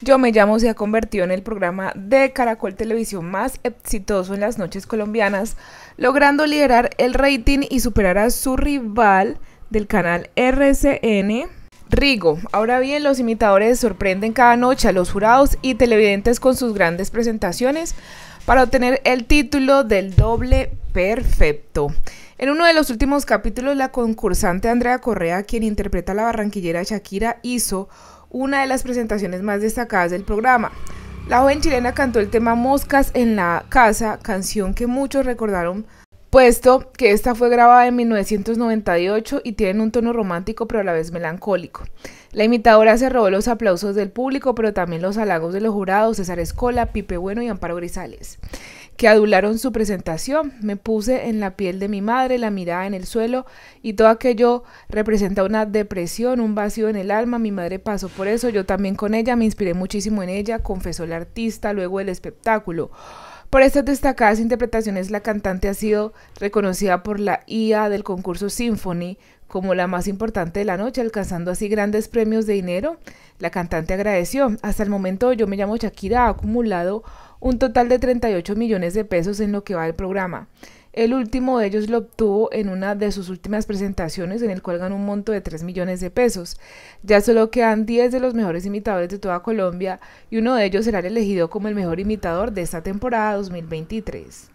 Yo me llamo se ha convertido en el programa de Caracol Televisión más exitoso en las noches colombianas, logrando liderar el rating y superar a su rival del canal RCN. Rigo, ahora bien, los imitadores sorprenden cada noche a los jurados y televidentes con sus grandes presentaciones para obtener el título del doble perfecto. En uno de los últimos capítulos, la concursante Andrea Correa, quien interpreta a la barranquillera Shakira, hizo una de las presentaciones más destacadas del programa. La joven chilena cantó el tema Moscas en la Casa, canción que muchos recordaron, puesto que esta fue grabada en 1998 y tiene un tono romántico pero a la vez melancólico. La imitadora se robó los aplausos del público, pero también los halagos de los jurados César Escola, Pipe Bueno y Amparo Grisales que adularon su presentación. Me puse en la piel de mi madre, la mirada en el suelo y todo aquello representa una depresión, un vacío en el alma. Mi madre pasó por eso, yo también con ella, me inspiré muchísimo en ella, confesó la artista luego del espectáculo. Por estas destacadas interpretaciones, la cantante ha sido reconocida por la IA del concurso Symphony como la más importante de la noche, alcanzando así grandes premios de dinero. La cantante agradeció. Hasta el momento yo me llamo Shakira, ha acumulado un total de 38 millones de pesos en lo que va el programa. El último de ellos lo obtuvo en una de sus últimas presentaciones en el cual ganó un monto de 3 millones de pesos. Ya solo quedan 10 de los mejores imitadores de toda Colombia y uno de ellos será elegido como el mejor imitador de esta temporada 2023.